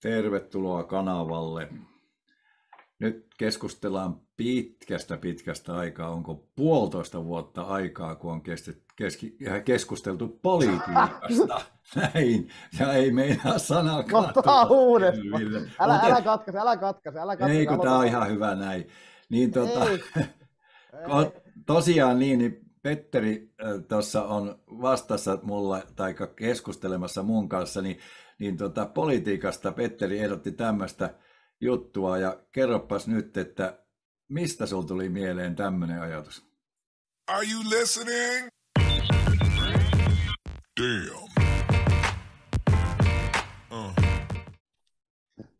Tervetuloa kanavalle. Nyt keskustellaan pitkästä pitkästä aikaa, onko puolitoista vuotta aikaa, kun on äh, keskusteltu politiikasta. Näin. Ja ei meinaa sanaa Ottaa uudestaan. Älä, älä katkaise, älä katkaise, älä katkaise. Ei, kun tämä on ihan hyvä näin. Niin tota, Ei. tosiaan niin, niin Petteri äh, tuossa on vastassa mulla tai keskustelemassa mun kanssa, niin niin tota, politiikasta Petteri ehdotti tämmöistä juttua ja kerropas nyt, että mistä sinulla tuli mieleen tämmöinen ajatus? Are you listening? Damn. Uh.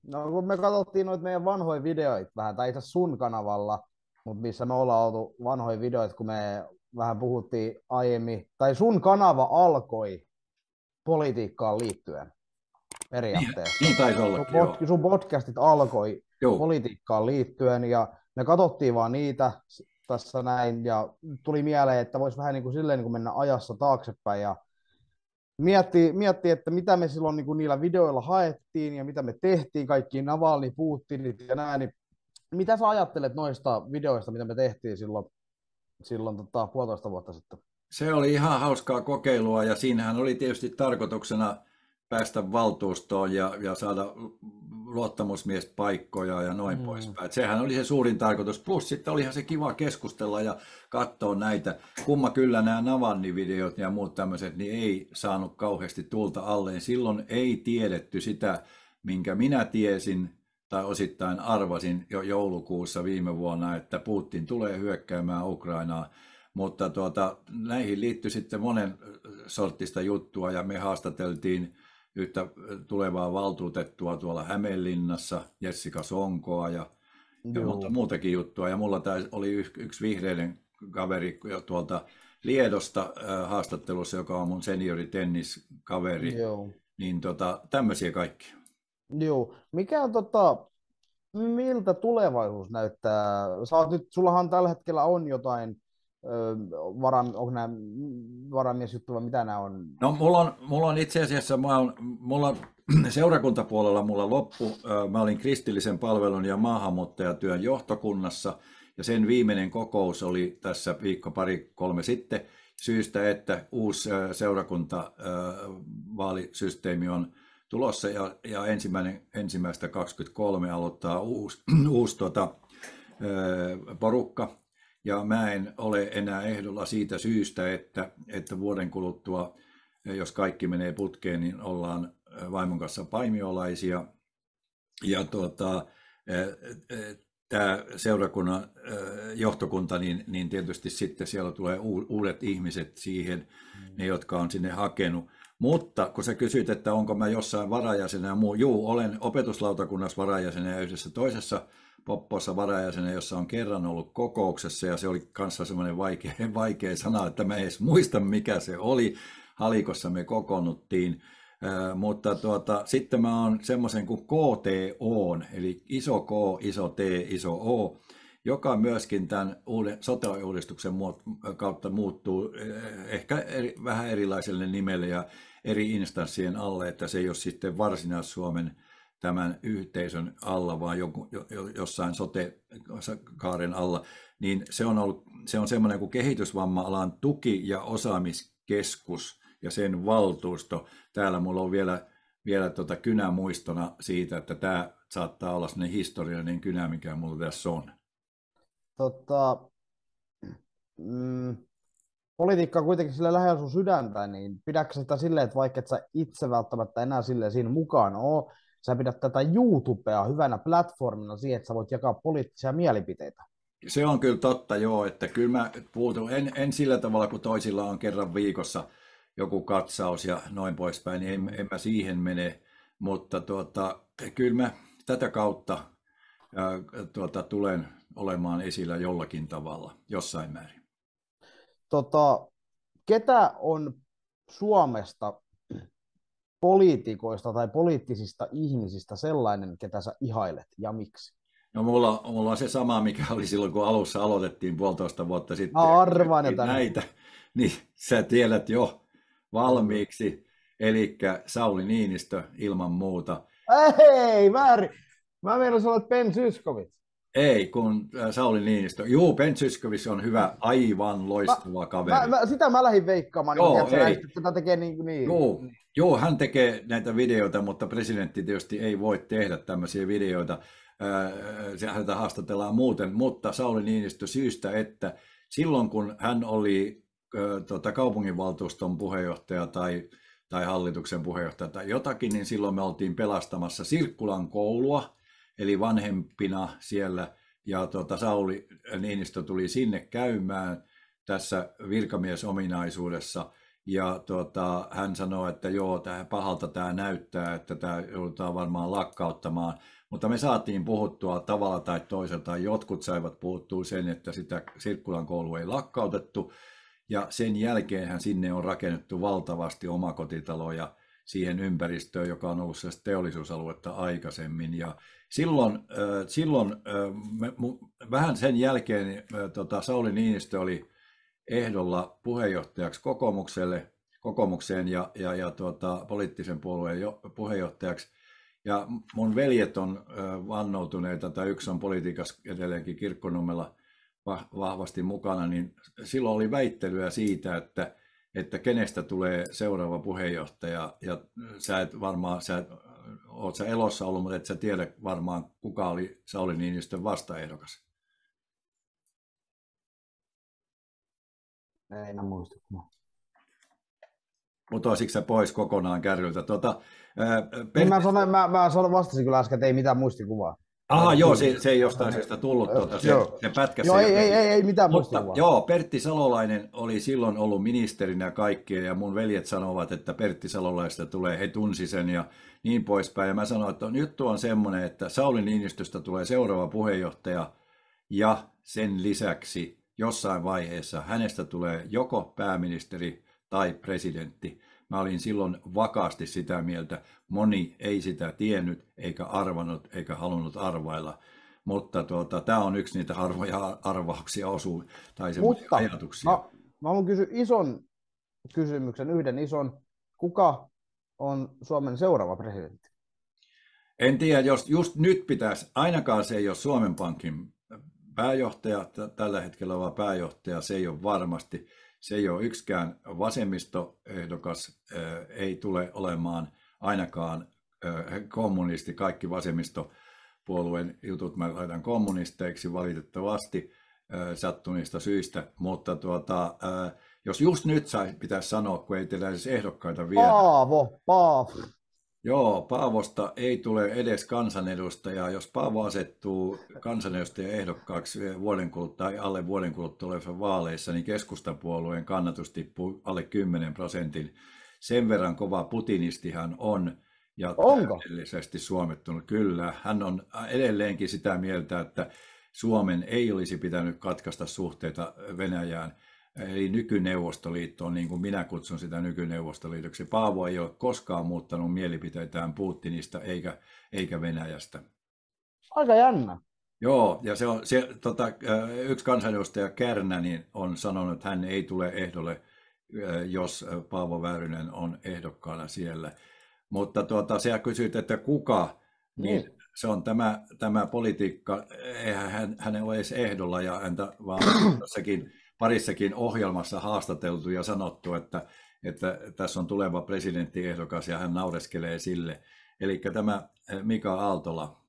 No kun me katsottiin noita meidän vanhoja videoita vähän, tai itse sun kanavalla, mutta missä me ollaan oltu vanhoja videoita, kun me vähän puhuttiin aiemmin, tai sun kanava alkoi politiikkaan liittyen periaatteessa. Niin, niin taisi ollakin, Sun, sun podcastit alkoi Joo. politiikkaan liittyen ja me katsottiin vaan niitä tässä näin ja tuli mieleen, että voisi vähän niin kuin silleen niin kuin mennä ajassa taaksepäin ja miettii, mietti että mitä me silloin niin kuin niillä videoilla haettiin ja mitä me tehtiin, kaikki Navalni, Putinit ja näin, niin mitä sä ajattelet noista videoista, mitä me tehtiin silloin, silloin tota, puolitoista vuotta sitten? Se oli ihan hauskaa kokeilua ja siinähän oli tietysti tarkoituksena päästä valtuustoon ja, ja saada luottamusmiespaikkoja ja noin mm. poispäin. Et sehän oli se suurin tarkoitus. Plus sitten olihan se kiva keskustella ja katsoa näitä. Kumma kyllä nämä Navanni-videot ja muut tämmöiset, niin ei saanut kauheasti tulta alleen. Silloin ei tiedetty sitä, minkä minä tiesin tai osittain arvasin jo joulukuussa viime vuonna, että Putin tulee hyökkäämään Ukrainaa. Mutta tuota, näihin liittyi sitten monen sortista juttua ja me haastateltiin yhtä äh, tulevaa valtuutettua tuolla Hämeenlinnassa, Jessica Sonkoa ja, ja monta muutakin juttua. Ja mulla tämä oli yksi vihreiden kaveri tuolta Liedosta äh, haastattelussa, joka on mun seniori tenniskaveri. Joo. Niin tota, tämmöisiä kaikki. Joo. Mikä on tota, miltä tulevaisuus näyttää? Saat nyt, sullahan tällä hetkellä on jotain varan, onko nämä varamiesjuttu vai mitä nämä on? No mulla on, mulla on itse asiassa, mä on, mulla, seurakuntapuolella mulla loppu, mä olin kristillisen palvelun ja maahanmuuttajatyön johtokunnassa ja sen viimeinen kokous oli tässä viikko pari kolme sitten syystä, että uusi seurakuntavaalisysteemi on tulossa ja, ja ensimmäinen, ensimmäistä 23 aloittaa uusi, uusi tota, porukka ja mä en ole enää ehdolla siitä syystä, että, että vuoden kuluttua, jos kaikki menee putkeen, niin ollaan vaimon kanssa paimiolaisia. Ja tuota, tämä seurakunnan johtokunta, niin, niin tietysti sitten siellä tulee uudet ihmiset siihen, mm. ne jotka on sinne hakenut. Mutta kun sä kysyt, että onko mä jossain varajäsenä ja muu, juu, olen opetuslautakunnassa varajäsenä ja yhdessä toisessa Poppossa varajäsenen, jossa on kerran ollut kokouksessa ja se oli kanssa semmoinen vaikea, vaikea sana, että mä en edes muista mikä se oli. Halikossa me kokonnuttiin, mutta tuota, sitten mä oon semmoisen kuin KTO, eli iso K, iso T, iso O, joka myöskin tämän uuden sote-uudistuksen kautta muuttuu ehkä eri, vähän erilaiselle nimelle ja eri instanssien alle, että se ei ole sitten Varsinais-Suomen tämän yhteisön alla, vaan joku, jossain sote-kaaren alla, niin se on, ollut, se on semmoinen kuin kehitysvamma-alan tuki- ja osaamiskeskus ja sen valtuusto. Täällä mulla on vielä, vielä tota muistona siitä, että tämä saattaa olla sellainen historiallinen kynä, mikä mulla tässä on. Tota, mm, politiikka on kuitenkin sille lähellä sun sydäntä, niin pidätkö sitä silleen, että vaikka et sä itse välttämättä enää sille siinä mukaan ole, sä pidät tätä YouTubea hyvänä platformina siihen, että sä voit jakaa poliittisia mielipiteitä. Se on kyllä totta, joo, että kyllä mä puutun, en, en sillä tavalla kuin toisilla on kerran viikossa joku katsaus ja noin poispäin, niin en, en mä siihen mene, mutta tuota, kyllä mä tätä kautta ää, tuota, tulen olemaan esillä jollakin tavalla, jossain määrin. Tota, ketä on Suomesta poliitikoista tai poliittisista ihmisistä sellainen, ketä sä ihailet ja miksi? No mulla, mulla on se sama, mikä oli silloin, kun alussa aloitettiin puolitoista vuotta sitten. arvan, että näitä, niin sä tiedät jo valmiiksi. Eli Sauli Niinistö ilman muuta. Ei, väärin. Mä meinasin olla Ben Syskovits. Ei, kun äh, Sauli Niinistö. Juu, Ben Syskovits on hyvä, aivan loistava mä, kaveri. Mä, mä, sitä mä lähdin veikkaamaan, niin Joo, niin, että tätä tekee niin. niin. Juu, niin. Joo, hän tekee näitä videoita, mutta presidentti tietysti ei voi tehdä tämmöisiä videoita. Se häntä haastatellaan muuten, mutta Sauli Niinistö syystä, että silloin kun hän oli tota, kaupunginvaltuuston puheenjohtaja tai, tai hallituksen puheenjohtaja tai jotakin, niin silloin me oltiin pelastamassa Sirkkulan koulua, eli vanhempina siellä, ja tuota, Sauli Niinistö tuli sinne käymään tässä virkamiesominaisuudessa – ja tuota, hän sanoi, että joo, tämä pahalta tämä näyttää, että tämä joudutaan varmaan lakkauttamaan. Mutta me saatiin puhuttua tavalla tai toisella, jotkut saivat puhuttua sen, että sitä Sirkkulan koulu ei lakkautettu. Ja sen jälkeenhän sinne on rakennettu valtavasti omakotitaloja siihen ympäristöön, joka on ollut sellaista teollisuusaluetta aikaisemmin. Ja silloin, silloin vähän sen jälkeen tota, Sauli Niinistö oli ehdolla puheenjohtajaksi kokoomukselle, kokoomukseen ja, ja, ja tuota, poliittisen puolueen jo, puheenjohtajaksi. Ja mun veljet on vannoutuneita, tai yksi on politiikassa edelleenkin kirkkonummella vahvasti mukana, niin silloin oli väittelyä siitä, että, että kenestä tulee seuraava puheenjohtaja. Ja sä et varmaan, sä et, oot sä elossa ollut, mutta et sä tiedä varmaan, kuka oli Sauli Niinistön vastaehdokas. Ei enää muista. Mutta sä pois kokonaan kärryltä? Tuota, ää, per... Niin mä, sanoin, mä, mä sanoin vastasin kyllä äsken, että ei mitään muistikuvaa. Aha, joo, se, se ei jostain syystä tullut, tuota, se, se pätkä. Joo, ei, ei, ei, ei mitään Mutta, Joo, Pertti Salolainen oli silloin ollut ministerinä kaikkien, ja mun veljet sanovat, että Pertti Salolaista tulee, he tunsi sen ja niin poispäin. Ja mä sanoin, että nyt tuo on semmoinen, että Sauli Niinistöstä tulee seuraava puheenjohtaja, ja sen lisäksi jossain vaiheessa hänestä tulee joko pääministeri tai presidentti. Mä olin silloin vakaasti sitä mieltä. Moni ei sitä tiennyt, eikä arvannut, eikä halunnut arvailla. Mutta tuota, tämä on yksi niitä harvoja arvauksia osuu, tai Mutta, ajatuksia. Mä, mä haluan kysyä ison kysymyksen, yhden ison. Kuka on Suomen seuraava presidentti? En tiedä, jos just nyt pitäisi, ainakaan se ei ole Suomen Pankin pääjohtaja tällä hetkellä, oleva pääjohtaja se ei ole varmasti. Se ei ole yksikään vasemmistoehdokas, eh, ei tule olemaan ainakaan eh, kommunisti, kaikki vasemmistopuolueen jutut mä laitan kommunisteiksi valitettavasti eh, sattuneista syistä, mutta tuota, jos just nyt pitäisi sanoa, kun ei teillä edes ehdokkaita vielä. Paavo, Paavo. Joo, Paavosta ei tule edes kansanedustajaa. Jos Paavo asettuu kansanedustajan ehdokkaaksi vuoden kuluttua, tai alle vuoden kuluttua olevissa vaaleissa, niin keskustapuolueen kannatus tippuu alle 10 prosentin. Sen verran kova putinisti hän on ja Onko? täydellisesti suomettunut. Kyllä, hän on edelleenkin sitä mieltä, että Suomen ei olisi pitänyt katkaista suhteita Venäjään – Eli nykyneuvostoliitto on niin kuin minä kutsun sitä nykyneuvostoliitoksi. Paavo ei ole koskaan muuttanut mielipiteitään Putinista eikä, eikä Venäjästä. Aika jännä. Joo, ja se on, se, tota, äh, yksi kansanedustaja Kärnä niin on sanonut, että hän ei tule ehdolle, äh, jos Paavo Väyrynen on ehdokkaana siellä. Mutta tuota, sä kysyt, että kuka, niin, niin se on tämä, tämä politiikka, eihän hän, hän ei ole edes ehdolla, ja häntä vaan sekin parissakin ohjelmassa haastateltu ja sanottu, että, että tässä on tuleva presidenttiehdokas ja hän naureskelee sille. Eli eh, eh, tämä Mika Aaltola,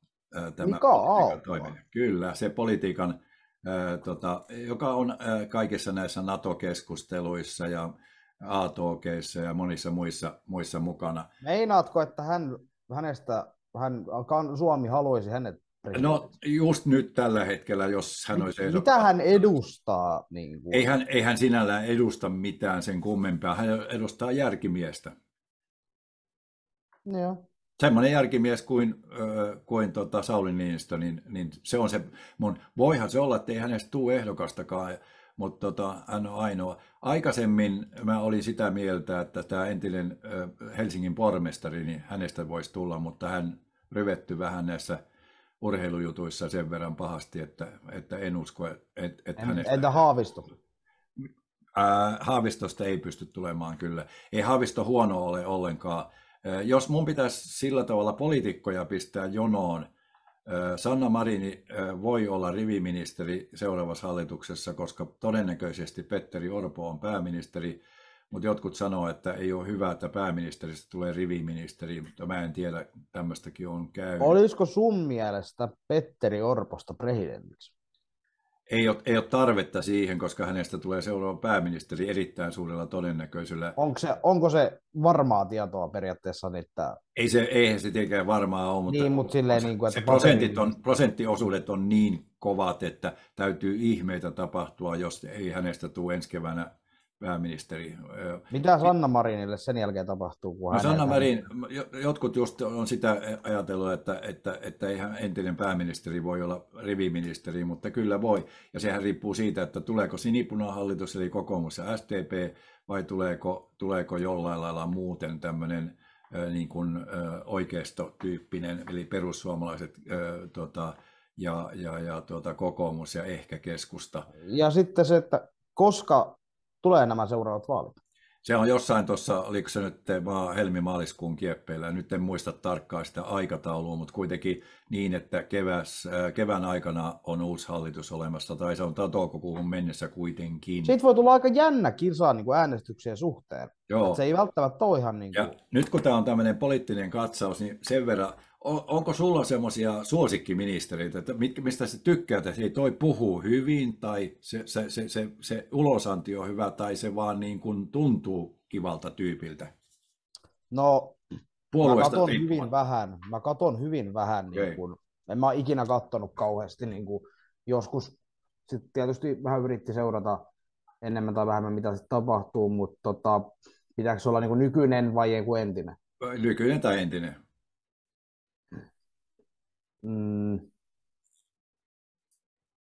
tämä Mika Aaltola. kyllä, se politiikan, eh, tota, joka on kaikissa näissä NATO-keskusteluissa ja ATOKeissa ja monissa muissa, muissa mukana. Meinaatko, että hän, hänestä, hän, Suomi haluaisi hänet No just nyt tällä hetkellä, jos hän olisi ehdokkaan. Mitä hän edustaa? Niin kuin? Eihän, eihän sinällään edusta mitään sen kummempaa. Hän edustaa järkimiestä. Joo. Semmoinen järkimies kuin, äh, kuin tota Sauli Niinistö, niin, niin se on se mun. Voihan se olla, että ei hänestä tule ehdokastakaan, mutta tota, hän on ainoa. Aikaisemmin mä olin sitä mieltä, että tämä entinen äh, Helsingin pormestari, niin hänestä voisi tulla, mutta hän ryvetty vähän näissä – urheilujutuissa sen verran pahasti, että, että en usko, että, että en, hänestä... Entä Haavisto? Ää, Haavistosta ei pysty tulemaan kyllä. Ei Haavisto huono ole ollenkaan. jos mun pitäisi sillä tavalla poliitikkoja pistää jonoon, Sanna Marini voi olla riviministeri seuraavassa hallituksessa, koska todennäköisesti Petteri Orpo on pääministeri mutta jotkut sanoo, että ei ole hyvä, että pääministeristä tulee riviministeri, mutta mä en tiedä, tämmöistäkin on käynyt. Olisiko sun mielestä Petteri Orposta presidentiksi? Ei ole, ei ole tarvetta siihen, koska hänestä tulee seuraava pääministeri erittäin suurella todennäköisyydellä. Onko se, onko se varmaa tietoa periaatteessa? Niin että... Ei se, eihän se tietenkään varmaa ole, mutta, niin, mutta silleen, se, niin kuin, että se prosentit on, prosenttiosuudet on niin kovat, että täytyy ihmeitä tapahtua, jos ei hänestä tule ensi keväänä pääministeri. Mitä Sanna Marinille sen jälkeen tapahtuu? Kun no Sanna Marin, jotkut just on sitä ajatellut, että, että, että eihän entinen pääministeri voi olla riviministeri, mutta kyllä voi. Ja sehän riippuu siitä, että tuleeko sinipunahallitus, eli kokoomus ja STP, vai tuleeko, tuleeko jollain lailla muuten tämmöinen niin kuin oikeistotyyppinen, eli perussuomalaiset tota, ja, ja, ja tuota, kokoomus ja ehkä keskusta. Ja sitten se, että koska tulee nämä seuraavat vaalit. Se on jossain tuossa, oliko se nyt vaan helmimaaliskuun kieppeillä, nyt en muista tarkkaan sitä aikataulua, mutta kuitenkin niin, että keväs, äh, kevään aikana on uusi hallitus olemassa, tai se on toukokuuhun mennessä kuitenkin. Siitä voi tulla aika jännä kisa niin kuin äänestyksien suhteen, Joo. se ei välttämättä ole ihan niin kuin... ja nyt kun tämä on tämmöinen poliittinen katsaus, niin sen verran onko sulla semmoisia suosikkiministeriöitä, että mistä sä tykkäät, että hei toi puhuu hyvin tai se, se, se, se, se ulosanti on hyvä tai se vaan niin kuin tuntuu kivalta tyypiltä? No, Puolueesta mä katon hyvin vähän. Mä katon hyvin vähän. Okay. Niin kun, en mä ole ikinä kattonut kauheasti. Niin kuin, joskus sit tietysti vähän yritti seurata enemmän tai vähemmän, mitä sitten tapahtuu, mutta tota, pitääkö se olla niin kuin nykyinen vai joku entinen? Nykyinen tai entinen. Mm,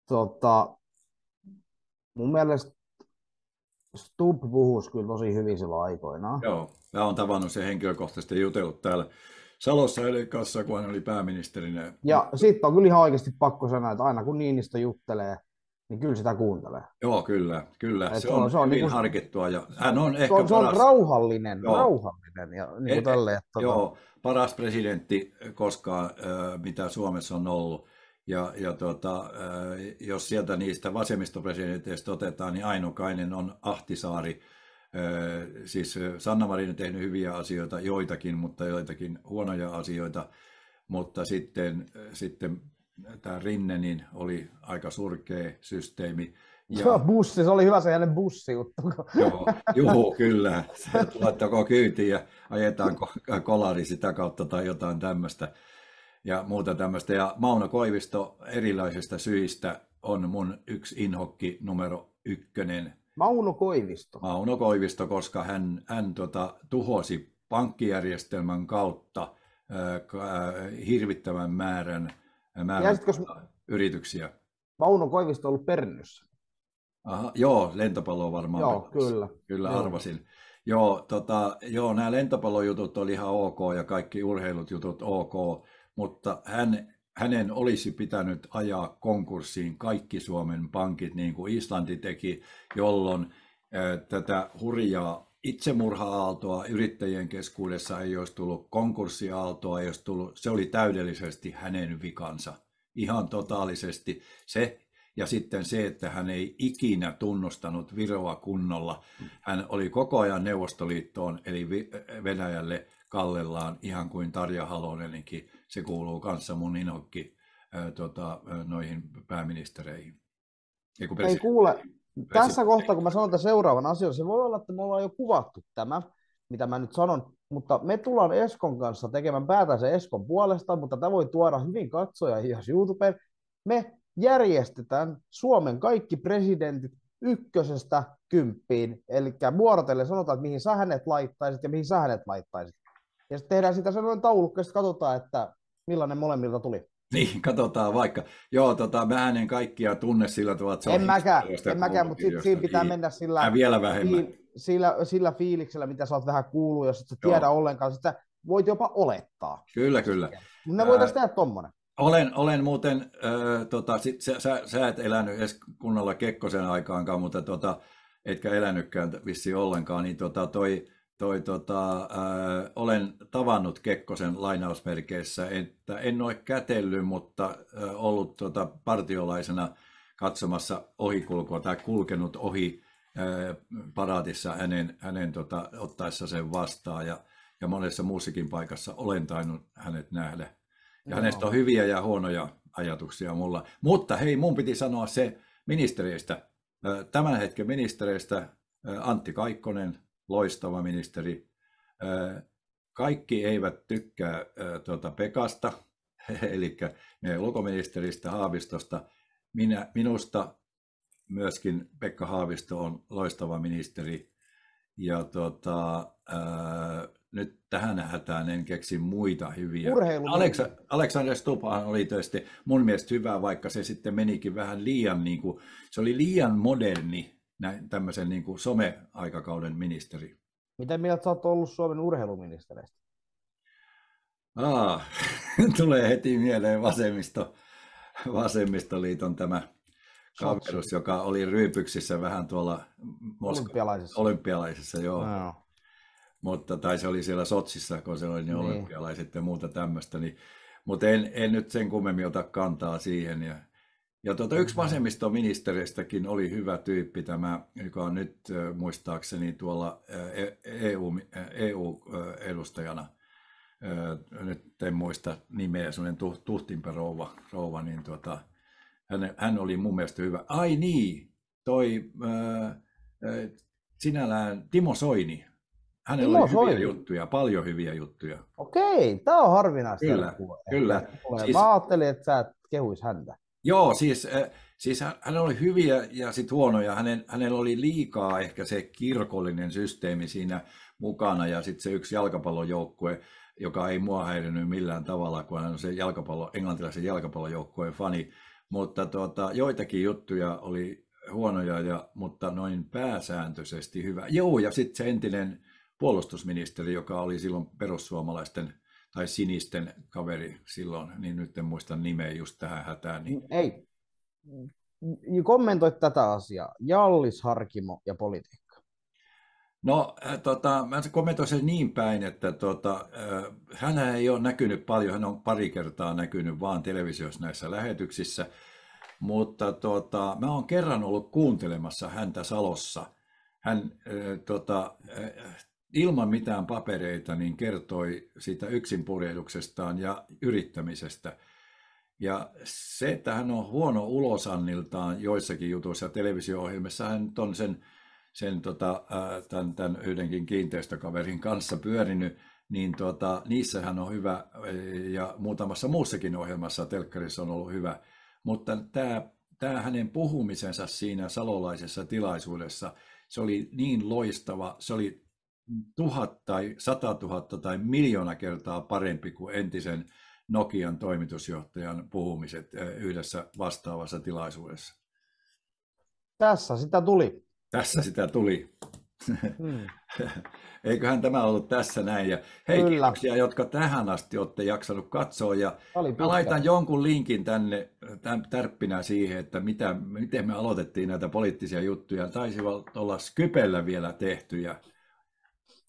tota, mun mielestä Stubb puhuisi kyllä tosi hyvin silloin aikoinaan. Joo, mä oon tavannut sen henkilökohtaisesti jutellut täällä Salossa kanssa, kun hän oli pääministerinä. Ja sitten on kyllä ihan oikeasti pakko sanoa, että aina kun Niinistö juttelee – niin kyllä sitä kuuntelee. Joo, kyllä, kyllä. se, se, on, on, se on hyvin niin harkittua. Ja, hän äh, no on ehkä se, on, se on paras... rauhallinen, joo. rauhallinen. Ja, niin kuin et, eh, eh, tälle, että tota- joo, tota... paras presidentti äh, koskaan, äh, mitä Suomessa on ollut. Ja, ja tota, jos sieltä niistä vasemmistopresidenteistä otetaan, niin ainokainen on Ahtisaari. Siis Sanna Marin on tehnyt hyviä asioita, joitakin, mutta joitakin huonoja asioita. Mutta sitten, sitten tämä Rinne, niin oli aika surkea systeemi. Ja... Joo, bussi, se oli hyvä se hänen juttu. Joo, juhu, kyllä. laittako kyytiin ja ajetaanko kolari sitä kautta tai jotain tämmöistä ja muuta tämmöistä. Ja Mauno Koivisto erilaisista syistä on mun yksi inhokki numero ykkönen. Mauno Koivisto. Mauno Koivisto, koska hän, hän tota, tuhosi pankkijärjestelmän kautta äh, hirvittävän määrän mä Jäisitkö... yrityksiä. Mauno Koivisto on ollut Pernyssä. Aha, joo, lentopallo on varmaan. Joo, pitäisi. kyllä. Kyllä, joo. arvasin. Joo, tota, joo, nämä lentopallojutut oli ihan ok ja kaikki urheilut jutut ok, mutta hän, hänen olisi pitänyt ajaa konkurssiin kaikki Suomen pankit, niin kuin Islanti teki, jolloin ä, tätä hurjaa itsemurha-aaltoa yrittäjien keskuudessa ei olisi tullut, konkurssiaaltoa ei olisi tullut, se oli täydellisesti hänen vikansa, ihan totaalisesti. Se ja sitten se, että hän ei ikinä tunnustanut Viroa kunnolla. Hän oli koko ajan Neuvostoliittoon, eli Venäjälle kallellaan, ihan kuin Tarja Halonenkin. Se kuuluu kanssa mun inokki tota, noihin pääministereihin. Ei, ei kuule, tässä kohtaa, kun mä sanon tämän seuraavan asian, se voi olla, että me ollaan jo kuvattu tämä, mitä mä nyt sanon, mutta me tullaan Eskon kanssa tekemään päätänsä Eskon puolesta, mutta tämä voi tuoda hyvin katsoja ihan YouTubeen. Me järjestetään Suomen kaikki presidentit ykkösestä kymppiin, eli vuorotelle sanotaan, että mihin sä hänet laittaisit ja mihin sä hänet laittaisit. Ja sitten tehdään sitä sellainen taulukko, ja sitten katsotaan, että millainen molemmilta tuli. Niin, katsotaan vaikka. Joo, tota, mä en kaikkia tunne sillä tavalla, että se en on mäkään, en mäkään, mutta siinä pitää niin. mennä sillä, äh, vielä vähemmän. sillä, sillä fiiliksellä, mitä sä oot vähän kuullut, jos et sä tiedä Joo. ollenkaan, sitä voit jopa olettaa. Kyllä, kyllä. Me voitaisiin äh, tehdä tommonen. Olen, olen muuten, äh, tota, sit, sä, sä, sä, et elänyt edes kunnolla Kekkosen aikaankaan, mutta tota, etkä elänytkään vissiin ollenkaan, niin tota, toi, toi, tota, ää, olen tavannut Kekkosen lainausmerkeissä, että en ole kätellyt, mutta ä, ollut tota, partiolaisena katsomassa ohikulkua tai kulkenut ohi ää, paraatissa hänen, hänen tota, ottaessa sen vastaan ja, ja monessa muussakin paikassa olen tainnut hänet nähdä. Ja hänestä on hyviä ja huonoja ajatuksia mulla. Mutta hei, mun piti sanoa se ministereistä, tämän hetken ministereistä Antti Kaikkonen, loistava ministeri. Kaikki eivät tykkää tuota Pekasta, eli ulkoministeristä Haavistosta. Minä, minusta myöskin Pekka Haavisto on loistava ministeri. Ja tuota, ää, nyt tähän hätään en keksi muita hyviä. Aleksa, Aleksander Stupahan oli tietysti mun mielestä hyvä, vaikka se sitten menikin vähän liian, niin kuin, se oli liian moderni näin, tämmöisen niin kuin some-aikakauden ministeri. Mitä mieltä sä oot ollut Suomen urheiluministereistä? Aa, tulee heti mieleen vasemmisto, vasemmistoliiton tämä kaverus, joka oli ryypyksissä vähän tuolla Mosko- olympialaisessa. olympialaisessa joo. No. Mutta, tai se oli siellä Sotsissa, kun se oli ne niin. olympialaiset ja muuta tämmöistä. Niin, mutta en, en, nyt sen kummemmin ota kantaa siihen. Ja, ja tuota, yksi vasemmistoministeristäkin oli hyvä tyyppi tämä, joka on nyt muistaakseni tuolla EU, e EU-edustajana. Nyt en muista nimeä, sellainen tuhtimpa rouva, rouva niin tuota, hän, hän oli mun mielestä hyvä. Ai niin, toi ää, sinällään Timo Soini. Hänellä Timo oli Soini. hyviä juttuja, paljon hyviä juttuja. Okei, tämä on harvinaista. Kyllä, kyllä. Siis... ajattelin, että sä et kehuis häntä. Joo, siis, eh, siis hän oli hyviä ja sitten huonoja. Hänen, hänellä oli liikaa ehkä se kirkollinen systeemi siinä mukana ja sitten se yksi jalkapallojoukkue, joka ei mua häirinyt millään tavalla, kun hän on se jalkapallo, englantilaisen jalkapallojoukkueen fani. Mutta tuota, joitakin juttuja oli huonoja, ja, mutta noin pääsääntöisesti hyvä. Joo, ja sitten se entinen puolustusministeri, joka oli silloin perussuomalaisten tai sinisten kaveri silloin, niin nyt en muista nimeä just tähän hätään. Niin... Ei. Kommentoi tätä asiaa. Jallis, Harkimo ja politiikka. No, äh, tota, mä kommentoin sen niin päin, että tota, äh, hän ei ole näkynyt paljon, hän on pari kertaa näkynyt vaan televisiossa näissä lähetyksissä, mutta tota, mä oon kerran ollut kuuntelemassa häntä Salossa. Hän äh, tota, äh, ilman mitään papereita niin kertoi siitä yksinpurjehduksestaan ja yrittämisestä. Ja se, että hän on huono ulosanniltaan joissakin jutuissa, televisio-ohjelmissa hän on sen, sen tota, tämän, tämän yhdenkin kiinteistökaverin kanssa pyörinyt, niin tota, niissä hän on hyvä e, ja muutamassa muussakin ohjelmassa telkkarissa on ollut hyvä. Mutta tämä, tämä hänen puhumisensa siinä salolaisessa tilaisuudessa, se oli niin loistava, se oli tuhat tai sata tuhatta tai miljoona kertaa parempi kuin entisen Nokian toimitusjohtajan puhumiset eh, yhdessä vastaavassa tilaisuudessa. Tässä sitä tuli. Tässä sitä tuli. Hmm. Eiköhän tämä ollut tässä näin. Ja hei, Kyllä. kiitoksia, jotka tähän asti olette jaksanut katsoa. Ja mä laitan jonkun linkin tänne eh, tämän tärppinä siihen, että mitä, miten me aloitettiin näitä poliittisia juttuja. Taisi olla Skypellä vielä tehtyjä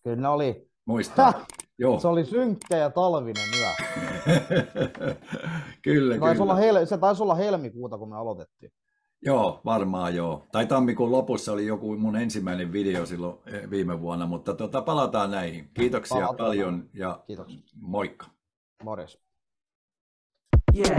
Kyllä ne oli. Muista. Joo. Se oli synkkä ja talvinen yö. kyllä, se taisi kyllä. Olla hel- se taisi olla helmikuuta, kun me aloitettiin. Joo, varmaan joo. Tai tammikuun lopussa oli joku mun ensimmäinen video silloin eh, viime vuonna, mutta tota, palataan näihin. Kiitoksia palataan. paljon ja Kiitos. moikka. Morjes. Yeah.